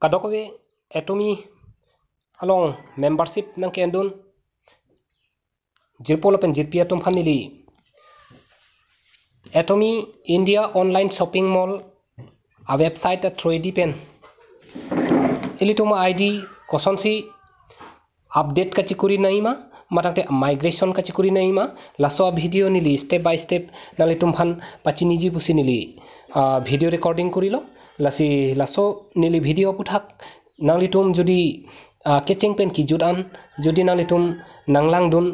kadokwe etumi along membership nang kendun jirpol pen jirpi atum phanili etumi india online shopping mall a website at trade pen eli tum id question si update kachi kuri naima মাতাতে migration কাচি কৰি নাই ইমা লাচোৱা video' নিলি step by step নালি তুমফান পাচি নিজে বুচি নিলি ভিডিঅ' ৰেকৰ্ডিং কৰি লওঁ লাচি লাচো নিলি ভিডিঅ' পুথাক নাংলি তুম যদি কেচিং পেন কিজুত আন যদি নাংলি তুম নাংলাং দোন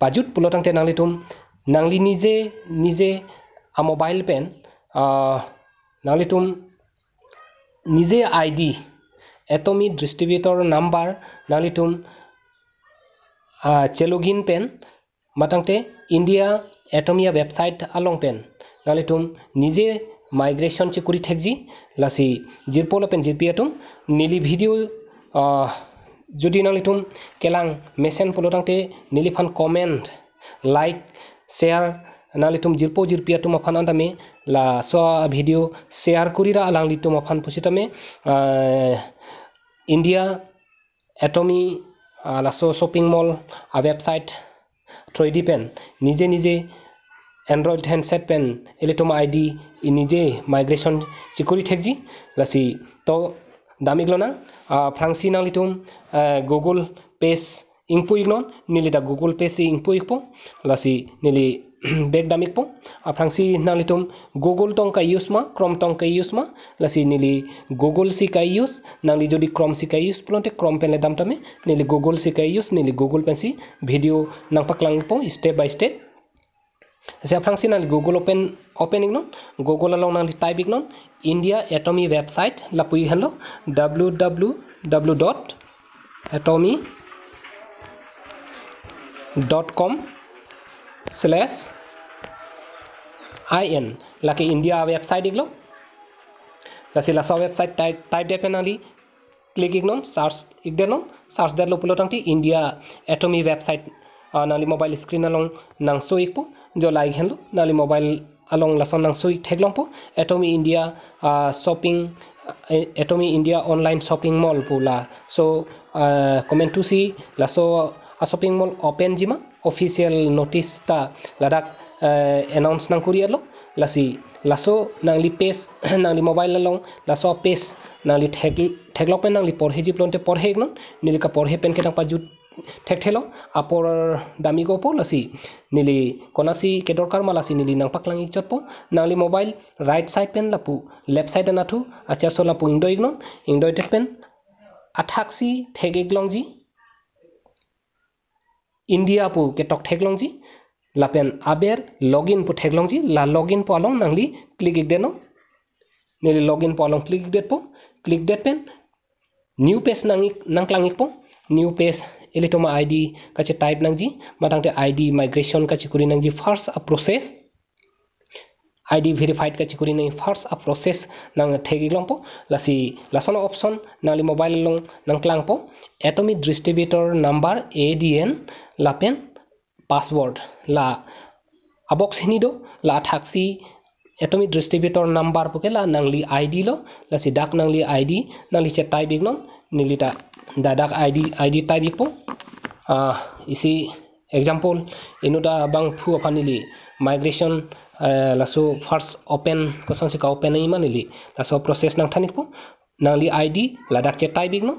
পাজুত পুলতাংতে নাংলি তুম নাংলি নিজে নিজে আ মোবাইল পেন নাংলি তুম নিজে আইডি এটমি ডিষ্ট্ৰিবিউটৰ নাম্বাৰ নাংলি তুম চেলগিন পেন মাতাংতে ইণ্ডিয়া এটমিয়া ৱেবছাইট আলং পেন নাংলি তুম নিজে মাইগ্রেশন চি করি থাকি লাসি জিরপোল পেন জিরপিয়া তুম নীলি ভিডিও যদি নালি তুম কেলাং মেসেন পোলটাংতে নীলি ফান কমেন্ট লাইক শেয়ার নালি তুম জিরপো জিরপিয়া তুম অফান আন্দামে লা স ভিডিও শেয়ার করি রা আলাংলি তুম অফান পুষিতামে ইন্ডিয়া এটমি লাসো শপিং মল আ ওয়েবসাইট থ্রোয়েডি পেন নিজে নিজে এণ্ড্ৰইড হেণ্ডছেট পেন এলি তোমাৰ আই ডি ই নিজেই মাইগ্ৰেশ্যন চিকৰি থাকি লাচি তো দামি গ্লনা ফ্ৰান্সি নালি তুম গুগল পেচ ইংপু ইগন নিলি দা গুগল পেচ ইংপু ইগপো লাচি নিলি বেগ দামিক পো আর ফ্রাংসি না লিটুম গুগল টঙ্কা ইউজ মা ক্রম টঙ্কা ইউজ মা লাসি নিলি গুগল শিকা ইউজ নাংলি যদি ক্রম শিকা ইউজ পলতে ক্রম পেনে দাম টামে নিলি গুগল শিকা ইউজ নিলি গুগল পেন্সি ভিডিও নাংপাক লাং পো স্টেপ বাই স্টেপ রেফারেন্সি নালি গুগল ওপেন ওপেন ইগনন গুগল লং নালি টাইপ ইগনন ইন্ডিয়া এটমি ওয়েবসাইট লাপুই hello W W W dot Atomy dot com slash I N লাকে ইন্ডিয়া ওয়েবসাইট এগুলো লাসি লাসা ওয়েবসাইট টাইপ টাইপ দেপেন আলি ক্লিক ইগনন সার্চ ইগদেনন সার্চ দেলো পুলো টাংটি ইন্ডিয়া এটমি ওয়েবসাইট নালি মোবাইল স্ক্রিন আলং নাং সুইকপু জলাই ঘেনলু নালি মোবাইল আলং লাসন নাং সুই থেকলংপু Atomy India shopping Atomy India online shopping mall পুলা সো কমেন্ট টু সি লাসো শপিং মল ওপেন জিমা অফিসিয়াল নোটিস তা লাদাখ অ্যানাউন্স নাং করি আলো লাসি লাসো নাংলি পেস নাংলি মোবাইল আলং লাসো পেস নাংলি থেকলপেন নাংলি পড়হে জিপ্লনতে পড়হে এগন নিলিকা পড়হে পেন কেটাং পা জুট থেকঠেলো আপর দামি গপ লাসি নিলি কনাসি কে দরকার মাল আসি নিলি নাং পাকলাং ইচ্ছত নাংলি মোবাইল রাইট সাইড পেন লাপু লেফট সাইড নাথু আচার সোল লাপু ইন্ডো ইগন ইন্ডো টেক পেন আঠাক্সি ঠেগ এগলং জি ইন্ডিয়া আপু কে টক ঠেকলং জি লাপেন আবের লগ ইন পু ঠেকলং জি লা লগ ইন পালং নাংলি ক্লিক ইক দেন নিলি লগ ইন পালং ক্লিক ডেট পো ক্লিক ডেট পেন নিউ পেজ নাং নাংক্লাং ইক পো নিউ পেজ এলে তোমা আইডি কাছে টাইপ নাংজি মাতাংটে আইডি মাইগ্রেশন কাছে করি নাংজি ফার্স্ট আ প্রসেস আইডি ভেরিফাইড কাছে করি নাই ফার্স্ট আ প্রসেস নাং থেকে গেলাম লাসি লাসন অপশন নাহলে মোবাইল লং নাং ক্লাং পো অ্যাটমি ডিস্ট্রিবিউটর নাম্বার এ ডি এন লাপেন পাসওয়ার্ড লা আবক্স হিনি দো লা থাকসি এটমি ডিস্ট্রিবিউটর নাম্বার পোকে লা নাংলি আইডি লো লাসি ডাক নাংলি আইডি নাংলি সে টাইপ ইগনম নিলিটা dadak id id type po uh, ah, isi example inuda bang phu afanili migration eh, laso first open kosan sika open ai manili laso process nang thanik po nangli id ladak che type no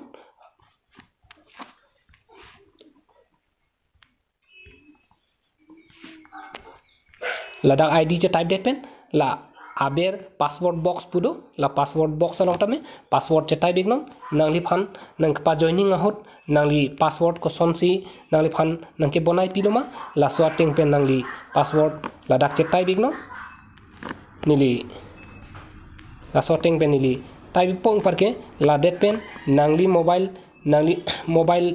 ladak id che type depen la આબેર password box પૂરો લા password box અલગ તમે password ચેટાઈ બેગનમ નાંગલી ફાન નંગ પા joining આહોત નાંગલી password કો સોનસી નાંગલી ફાન નંકે બનાઈ પીલોમા લા સ્વા ટેંગ પેન નાંગલી પાસવર્ડ લા ડાક ચેટાઈ બેગનમ નીલી લા સ્વા ટેંગ પેન નીલી টাইপ পং পারকে লাদেট পেন নাংলি মোবাইল নাংলি মোবাইল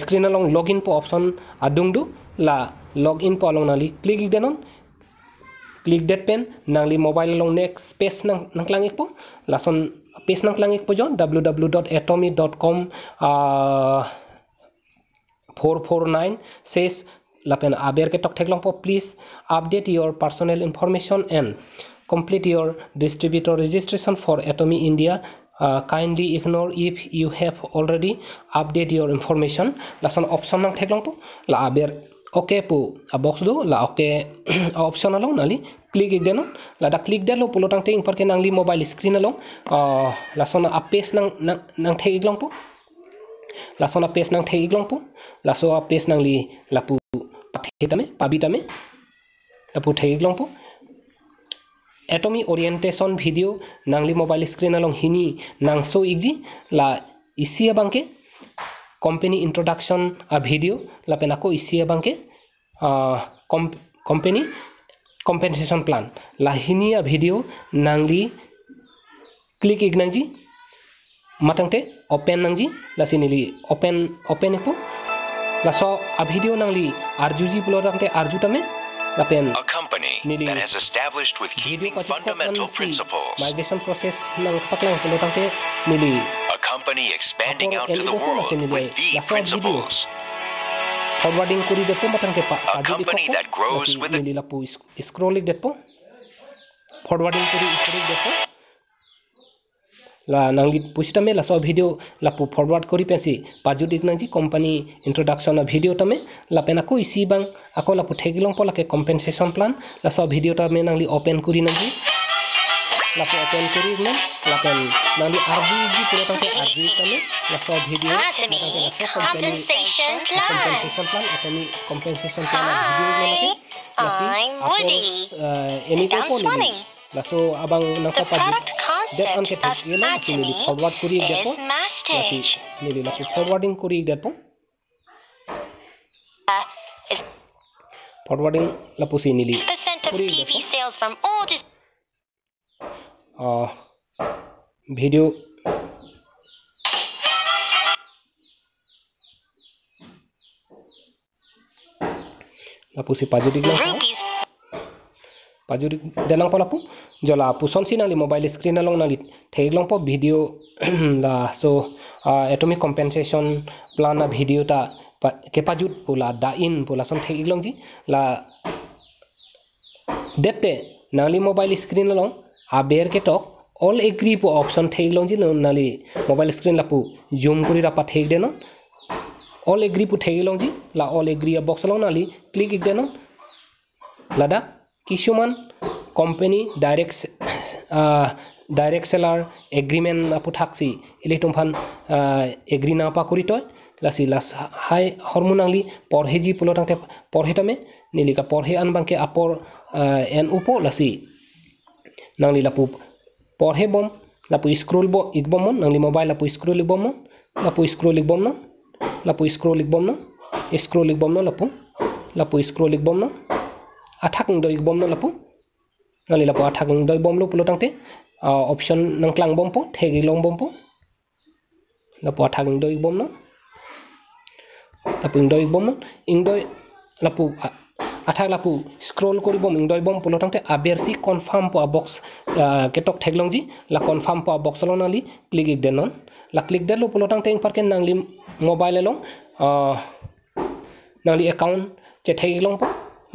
স্ক্রিন লং লগ ইন পো অপশন আদুংডু লা লগ ইন পো অলং নালি ক্লিক ইক দেনন क्लिक डेट पेन नांगली मोबाइल लो नेक्स्ट पेज नंगलांग एक पो लासन पेज नंगलांग एक पो जो W W dot Atomy dot com four four nine cess लापेन आबेर के टॉक ठेकलों पो please update your personal information and complete your distributor registration for Atomy India kindly ignore if you have already update your information लासन option नंग ठेकलों पो ला आबेर ಓಕೆಪು ಆ ಬಾಕ್ಸ್ದು ಲಾ ಓಕೆ ಆಪ್ಷನ್ ಅಲ್ಲ ನಲ್ಲಿ ಕ್ಲಿಕ್ ಇದ್ದೇನು ಲಾದ ಕ್ಲಿಕ್ ದೇ ಪುಲೋ ತಂಗ್ತೆ ಇಂಪರ್ಕೆ ನಂಗ್ಲಿ ಮೊಬೈಲ್ ಸ್ಕ್ರೀನ್ ಅಲ್ಲ ಲಾಸೋನ ಆ ಪೇಸ್ ನಂಗ್ ನಂಗ್ತೆ ಇಗ್ಲಂಪು ಲಾಸೋನ ಪೇಸ್ ನಂಗ್ತೆ ಇಗ್ಲಂಪು ಲಾಸೋ ಆ ಪೇಸ್ ನಂಗ್ಲಿ ಲಾಪು ತಮೆ ಪಾಬಿ ತಮೆ ಲಾಪು ಥೆ ಇಗ್ಲಂಪು एटमी ओरिएंटेशन भिडियो नांगली मोबाइल स्क्रीन अलंग हिनी नांगसो इगजी ला इसी बांके कम्पनी इंट्रोडक्शन भिडियो लापेन आको इसे बांके कम्पनी कम्पेनसेशन प्लान लाहिनिया भिडियो नांगी क्लिक इग नांगी मतंगे ओपेन नांगी लासी ओपेन ओपेन एपो ला सो अभिडियो नांगली आरजूजी ब्लॉग रंगते आरजू तमे लापेन a company that has established with keeping fundamental principles migration process lung पकला होते company expanding out to the world with the principles. Forwarding ko depo matang depa. A company that grows with the nila po scrolling depo. Forwarding ko rin la depo. লা la পুছিটামে লা সব video লা forward করি পেছি পাজু দিক নাজি company introduction video টামে লা পেনাকো ইসি বাং আকো লা la পলাকে কম্পেনসেশন প্ল্যান লা সব ভিডিওটা মে Lepas open kori na lapen nang di ardi ji kura kami lapo video nang te lapo compensation plan compensation plan atani compensation plan video na laki I'm Woody eh, ini ko ko ni laso abang nako pa forwarding depo uh, percent of PV sales from all video' আপুচি পাজুদি দেনাং পল আপু জলা C নালি mobile screen লং নালি থেক লং পিডিঅ' দা so এটমি compensation plan না ভিডিওটা কেপাজুত বোলা the in বোলা সন থেক লং জি লা ডেটে নালি মোবাইল স্ক্ৰীণ লং আবেৰকেটক অল এগ্ৰী পো অপশ্যন থাকি লওঁ যি নালি মোবাইল স্ক্ৰীন লাপো জুম কৰি ৰাপা থাকি দে ন অল এগ্ৰী পো থাকি লওঁ যি লা অল এগ্ৰী বক্স লওঁ নালি ক্লিক ইক দে ন লাদা কিছুমান company direct direct seller agreement আপু থাকছি এলি তোমফান এগ্ৰী না পা কৰি তই লাচি লাচ হাই হৰমু নাংলি পঢ়ে যি পোলত পঢ়ে তামে নিলিকা পঢ়ে আনবাংকে আপৰ এন ওপ lassi nangli lapu porhe bom lapu scroll bo ikbom mon nangli mobile lapu scroll ikbom mon lapu scroll ikbom no lapu scroll ikbom no scroll ikbom no lapu lapu scroll ikbom no athakung do ikbom no lapu nangli lapu athakung do ikbom lo pulo tangte option nangklang bom po thegi long bom po lapu athakung do ikbom no lapu ing do ikbom no ing do lapu আঠা লাপু scroll করব মিংদয় বম পোলটাতে আবেরসি confirm পোয়া box কেটক থেকলং জি লা কনফার্ম পোয়া বক্স লোন আলি ক্লিক ইক দেন লা ক্লিক দেন পোলটাং তে ইনফারকে নাংলি মোবাইল এলং নাংলি একাউন্ট চে থেকলং পো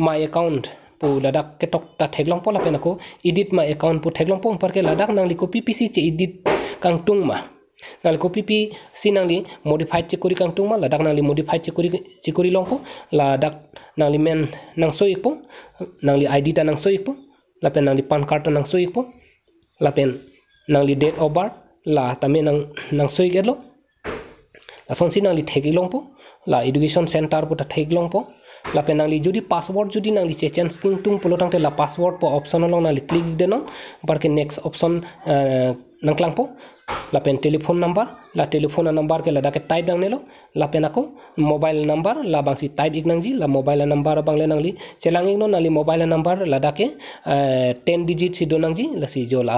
মাই একাউন্ট পু লাদাখ কেটক তা থেকলং পো লাপেন কো ইডিট মাই একাউন্ট পু থেকলং পো ইনফারকে লাদাখ নাংলি কো পিপিসি চে ইডিট কাং টুং মা nal ko pipi sinangli modified chikori kang mal, ladak nangli modified chikori chikori longpo ladak nangli men nang po, nangli id ta nang la lapen nangli pan card ta nang la lapen nangli date of birth la tamen nang nang soikelo la son nangli thegi longpo la education center puta thegi longpo pen nangli judi password judi nangli chechen skin tung polo tangte la password po option along nangli click denon barke next option nangklangpo লাপেন telephone number লা telephone নাম্বারকে লাদাকে type নাং নিলো লাপেন আকো mobile number লা বাংসি type ইক নাংজি লা মোবাইল নাম্বার বাংলে নাংলি চেলাং ইগনো নালি মোবাইল নাম্বার লাদাকে টেন ডিজিট সিডো নাংজি লাসি জোলা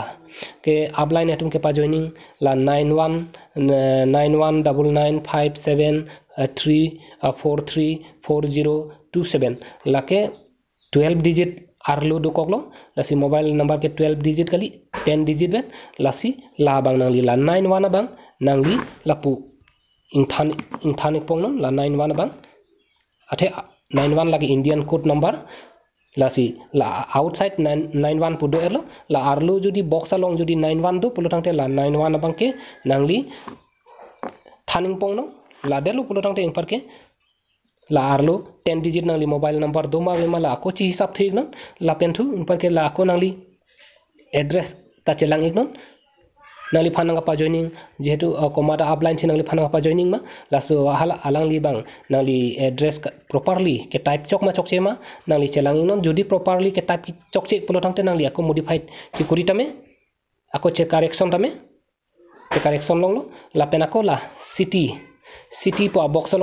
কে আপলাইন এটুমকে পা জয়নিং লা nine one nine one double nine five seven three four three four zero two seven লাকে টুয়েলভ ডিজিট আর লো দু কগলো মোবাইল নাম্বারকে টুয়েলভ ডিজিট কালি टेन डिजिट बेन लासी ला बंग नांगलि ला नाइन वन बंग नांगलि लापु इंथान इंथानिक पोंगनम ला नाइन वन बंग अठे नाइन वन लागे इंडियन कोड नंबर लासी ला आउटसाइड नाइन नाइन वन पुदो एलो ला आरलु जुदि बक्सा लंग जुदि नाइन वन दो पुलो थांगते ला नाइन वन बंग के बांके थानिंग थानिं पोंगनम ला देलो पुलो थांगते के ला आरलो टेन डिजिट नांगली मोबाइल नंबर दो मावे मा ला को ची हिसाब थे ना ला पेंथु उन पर के ला को नांगली address ta chelang iknon nangli phan nangpa joining jehetu uh, komada upline chin nangli phan nangpa joining ma laso uh, hala alang li bang nangli address uh, properly ke type chok ma chok che ma nangli chelang inon jodi properly ke type chok che polo tangte nangli ako modified sikuri tame ako che correction tame ke correction long lo la pen la city city po a box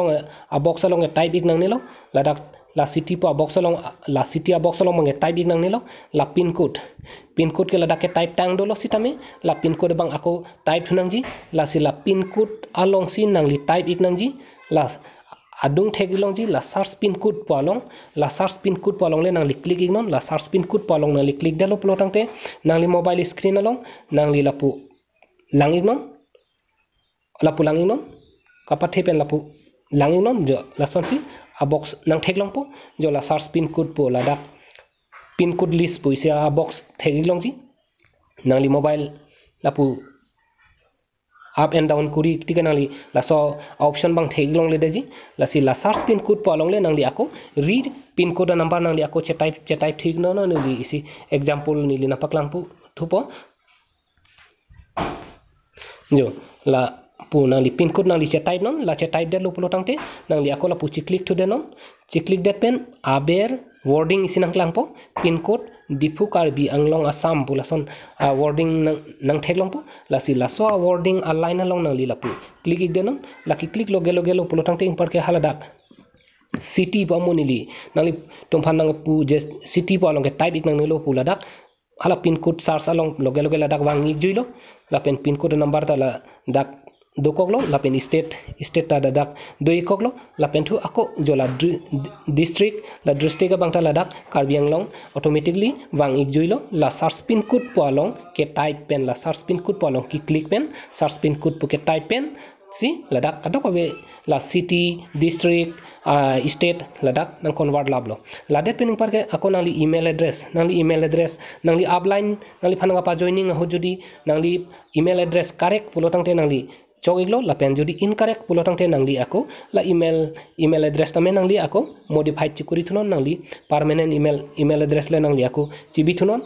along a type ik nang nilo ladak ला city पो अबक सलोंग ला city अबक सलोंग मंगे type इक नंगने लो ला पिन कोड पिन कोड के लदाके टाइप टांग दो लो सिटामे ला पिन कोड बंग आको टाइप हुनांगजी ला सि ला पिन कोड आलोंग सि नंगली टाइप इक नंगजी ला adung thegilong ji la search pin code palong la search pin code palong le nang li click ignon la search pin code palong nang li click dalo plotang te nang li mobile screen along nang li lapu lang ignon lapu lang ignon kapat thepen lapu lang ignon jo la son si a box nang theklong po jola search pin code po ladak pin code list po isi a box teglong ji nangli mobile lapu up and down kuri tika nangli li laso option bang teglong le deji la si la search pin code po along le nangli ako read pin code number nangli ako che type che type thik na na ni isi example ni le na lang po thupo jo la pu nang li pin code nang li type non la che type der lupulo tangte nang li akola pu chiklik to denon click det pen aber wording isinang klang po pin code dipu bi anglong assam bulason wording nang nang theklong po la si la so wording align along nang li lapu click ik denon la ki click loge loge lupulo tangte impar ke hala dak city pa monili nang li tumphan nang pu je city pa long ke type ik nang lo pu la dak hala pin code search along loge loge la dak wang ik juilo la pen pin code number ta la dak दो कोकलो लापेन state state ता लद्दाख दुई कोकलो लापेन थु आको जोला district ला district का बांगता Ladakh Karbi Anglong automatically वांग इक जुइलो ला सर्च पिन कोड पालोंग के टाइप पेन ला सर्च पिन कोड पालोंग की क्लिक पेन सर्च पिन कोड पुके टाइप पेन सी लद्दाख कदो कोबे ला सिटी डिस्ट्रिक्ट स्टेट लद्दाख न कन्वर्ट लाबलो लादे पे पर के आको नाली ईमेल एड्रेस नाली ईमेल एड्रेस नंगली अपलाइन नाली फनगा पा जॉइनिंग हो जदी नाली ईमेल एड्रेस करेक्ट पुलोतांग ते नाली chok iglo lapen jodi incorrect pulotang te nangli ako la email email address tame nangli ako modify chikuri thunon nangli permanent email email address le nangli ako chibi thunon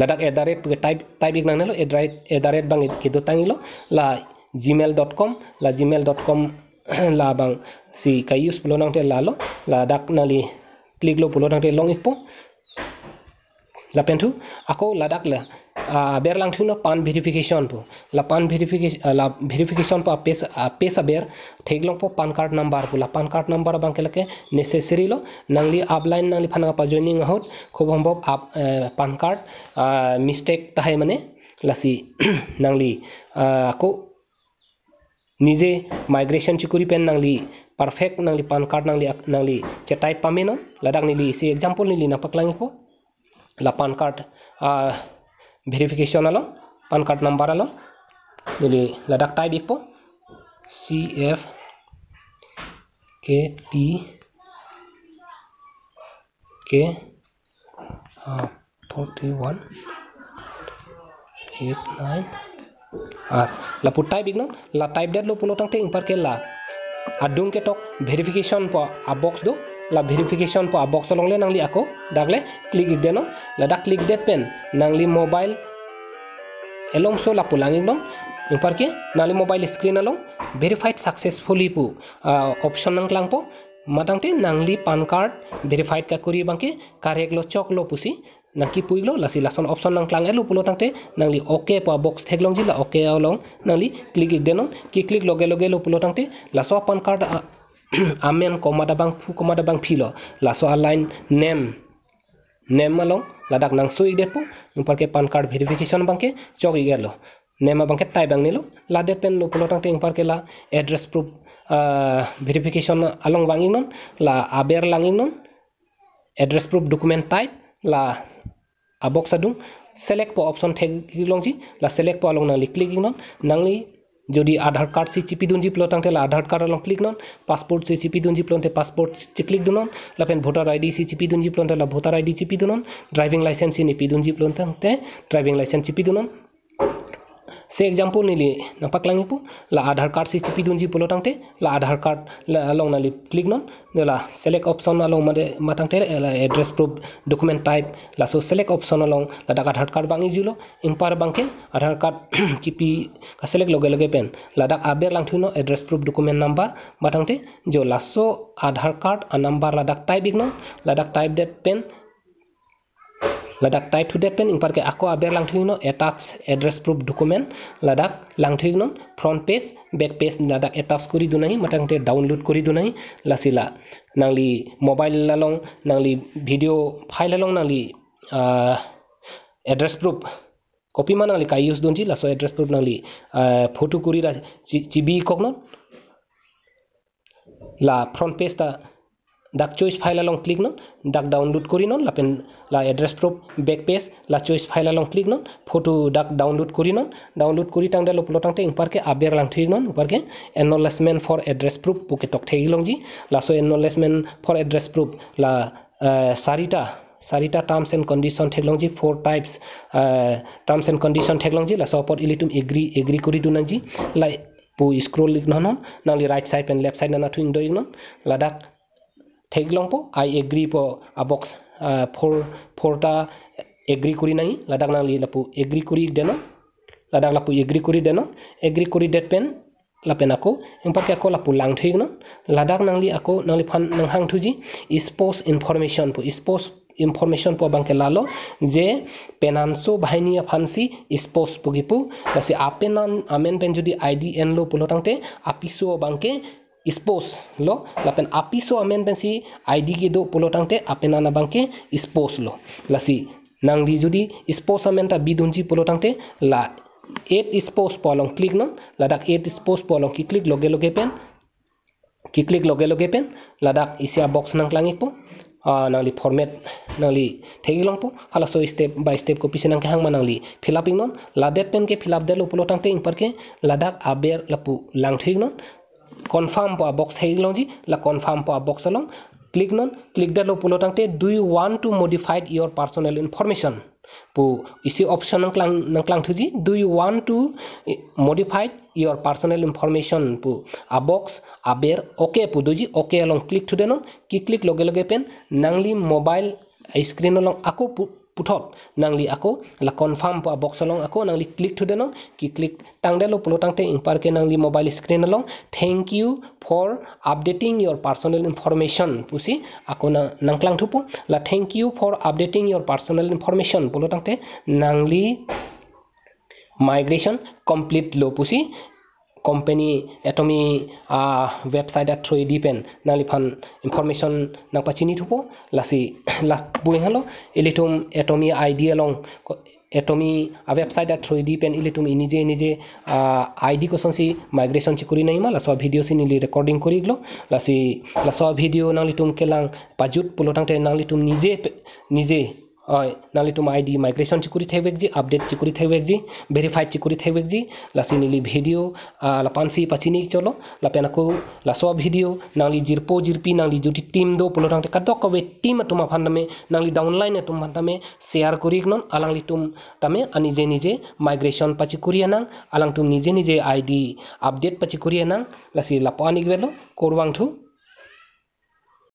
ladak at the rate type type ik nangnalo at the bang kido tangilo la gmail.com la gmail.com la bang si kai use pulonang te lalo la nangli nali click lo pulotang te long ikpo lapen thu ako ladak la बेर लांथिउनो पान verification पो ला पान verification ला verification पो पेस पेस बेर थेगलों पो पान कार्ड नंबर पो ला पान कार्ड नंबर बांके लके नेसेसरी लो नंगली आपलाइन नंगली फाना पा जॉइनिंग आउट खूब हमबो आप पान कार्ड मिस्टेक तहाय माने लासी नंगली को निजे माइग्रेशन चिकुरी पेन नंगली परफेक्ट नंगली पान कार्ड नंगली नंगली चे टाइप पामेनो लदाक निली सी एग्जांपल निली ना पकलांगे पो ला पान कार्ड ভেরিফিকেশন আলো পান কার্ড নাম্বার আলো যদি লাদাখ টাইপ ইকো C F K P K forty one eight nine R लापु टाइप इग्नो ला टाइप डेट लो पुलो तंगते इंपर के ला अडुंग के टॉक वेरिफिकेशन पा आ बॉक्स दो la verification po box long le nangli ako dagle click ik deno la dak click det pen nangli mobile elom so la pulangi dong impar ke nangli mobile screen along verified successfully pu option nang klang po matangte nangli pan card verified ka kuri bangke karek lo chok lo pusi নাকি পুইলো লাসি লাসন option নাং ক্লাং এলো পুলো তাংতে নাংলি ওকে পা বক্স থেকলং জিলা ওকে অলং নাংলি ক্লিক ইক দেনং কি ক্লিক লগে লগে লো পুলো তাংতে লাসো পান card amen komada bang phu komada bang philo laso alain nem nem malong ladak nang sui depo nupar ke pan card verification bang ke gelo, name nema bang tai bang nilo lade lo polotang ting par ke la address proof uh, verification along bang non, la aber lang ingnon address proof document type la abok sadung select po option thek long ji la select po along na li click nang nangli যদি Aadhaar card সি চিপি জিপ প্লট আংতে Aadhaar card লং click নন passport সি চিপি দুঞ্জি প্লন্তে পাসপোর্ট চি ক্লিক দুনন লাপেন ভোটার আইডি সি চিপি দুন দুঞ্জি প্লন্তে ভোটার আইডি চিপি দুনন ড্রাইভিং লাইসেন্স সি নিপি দুঞ্জি প্লন্তে ড্রাইভিং লাইসেন্স চিপি দুনন সে এক্সাম্পল নিলে নপাকলাঙি পো লা আধার কার্ড সি চিপি দুঞ্জি পোলো তাংতে লা আধার কার্ড লং নালি ক্লিক নন লা সিলেক্ট অপশন আলো মানে মাতাংতে লা এড্রেস প্রুফ ডকুমেন্ট টাইপ লা সো সিলেক্ট অপশন অলং লা ডাক আধার কার্ড বাঙি জুলো ইম্পার বাংকে আধার কার্ড চিপি সিলেক্ট লগে লগে পেন লা ডাক আবের লাংথু ন এড্রেস প্রুফ ডকুমেন্ট নাম্বার মাতাংতে জো লাসো আধার কার্ড আর নাম্বার লা ডাক টাইপ ইগনন লা ডাক টাইপ ডেট পেন ladak type to depend in parke ako aber lang thuino attach address proof document ladak lang thuino front page back page ladak attach kori dunai matang te download kori dunai lasila nangli mobile along nangli video file along nangli uh, address proof copy manangli kai use dunji laso address proof nangli uh, photo kori ra chibi kokno la front page ta ডাক choice file আলং click নন ডাক download করি নন লাপেন লা address proof back page লা choice file আলং ক্লিক নন ফটো ডাক ডাউনলোড করি নন ডাউনলোড করি টাং ডালো পুলো টাংটে ইংপারকে আবের লাং থুই নন উপারকে এনলেজমেন্ট ফর এড্রেস প্রুফ পোকে টক লং জি লাসো এনলেজমেন্ট ফর এড্রেস প্রুফ লা চাৰিটা চাৰিটা টাৰ্মছ এণ্ড কণ্ডিশ্যন ঠেকলংজি ফ'ৰ টাইপছ টাৰ্মছ এণ্ড লং জি লাষ্ট ওপৰত ইলি তুম এগ্ৰী এগ্ৰী কৰি দিওঁ জি লাই পু স্ক্রোল লিখ নহ'ন নাংলি right side and left side না থুইং দইং লাদাখ ঠেক লংপো আই এগ্রি পো আবক্স ফোর ফোরটা এগ্রি করি নাই লাডাক না লাপু এগ্রি করি দেন লাডাক লাপু এগ্রি করি দেন এগ্রি করি ডেট পেন লাপেন আকো এমপাকে আকো লাপু লাং থইগন লাদাখ নাংলি আকো নাংলি ফান নাংহাং থুজি স্পোর্টস ইনফরমেশন পো স্পোর্টস ইনফরমেশন পো বাংকে লালো যে পেনানসো বাহিনিয়া ফানসি স্পোর্টস পুগিপু কাছে আপেন আমেন পেন যদি আইডি এন লো পুলো টাংতে আপিসো स्पोस लो लपेन आपीसो अमेन बेंसी आईडी के दो पोलो टांगते अपेना ना बंके स्पोस लो लसी नांगली जुदी स्पोस अमेन ता बिदुंजी पोलो टांगते ला एट स्पोस पोलोंग क्लिक नो लडक एट स्पोस पोलोंग की क्लिक लोगे लोगे पेन की क्लिक लोगे लोगे पेन लडक इसिया बॉक्स नांग लांगे पो नांगली फॉर्मेट नांगली थेगि लोंग पो हला सो स्टेप बाय स्टेप को पिसे नांग के हांग मा नांगली फिलापिंग नो लादेट पेन के फिलाप देलो पोलो टांगते इन पर के लडक आबेर लपु लांग थिग नो কনফাৰ্ম পোৱা বক্স হেৰি লওঁ যি কনফাৰ্ম পোৱা বক্স লওঁ ক্লিক নন ক্লিক দা লো পুলো তাতে দুই one two modified your personal information পু ইচি অপশ্যন নাংলাং থুজি দুই one two modified your personal information পু আ বক্স আবেৰ অ'কে পু দুজি অ'কে লং ক্লিক থুদে নন কি ক্লিক লগে লগে পেন নাংলি মোবাইল স্ক্ৰীন লং আকৌ পুথত নাংলি আকো লা কনফার্ম পা বক্স লং আকো নাংলি ক্লিক থুদে নং কি ক্লিক টাং দেলো পলো টাং তে ইংপার কে নাংলি মোবাইল স্ক্রিন লং thank you for updating your personal information পুসি আকো না নাংক্লাং থুপু লা thank you for updating your personal information পলো টাং তে নাংলি মাইগ্রেশন কমপ্লিট লো পুসি কোম্পানী এটমি ৱেবছাইটত থ্ৰুই দি পেন নালিফান ইনফৰমেশ্যন নাপা চিনি থ'ব লাচি লাভ বৈ হ'লো ইলি তুম এটমি আই ডি এলং এটমি ৱেবছাইটত থ্ৰুই দি পেন ইলি তুমি নিজে নিজে আই ডি কচোন চি মাইগ্ৰেশ্যন চি কৰি নাইমা লাচ ভিডিঅ' চি নিলি ৰেকৰ্ডিং কৰি গ'লো লাচি লাচ ভিডিঅ' নালি তুম কেলাং পাজুত পুলটাং নালি তুম নিজে নিজে हय नाले तुम आय डी मायग्रेशन चिकुरी थेवेक जी अपडेट चिकुरी थेवेक जी भेरिफाइड चिकुरी थेवेक जी लासी निली भिडियो ला पानसी पाचिनी चलो ला पेनाको ला सो भिडियो नाली जिरपो जिरपी नाली जुटी टीम दो पुलो नांगते कदो कवे टीम तुम फान में नाली डाउनलाइन तुम फान में शेयर करी नन अलांगली तुम तमे निजे निजे माइग्रेशन पाची कुरिया नांग अलांग तुम निजे निजे आय डी अपडेट पाची कुरिया नांग लासी ला पानी वेलो कोरवांग थू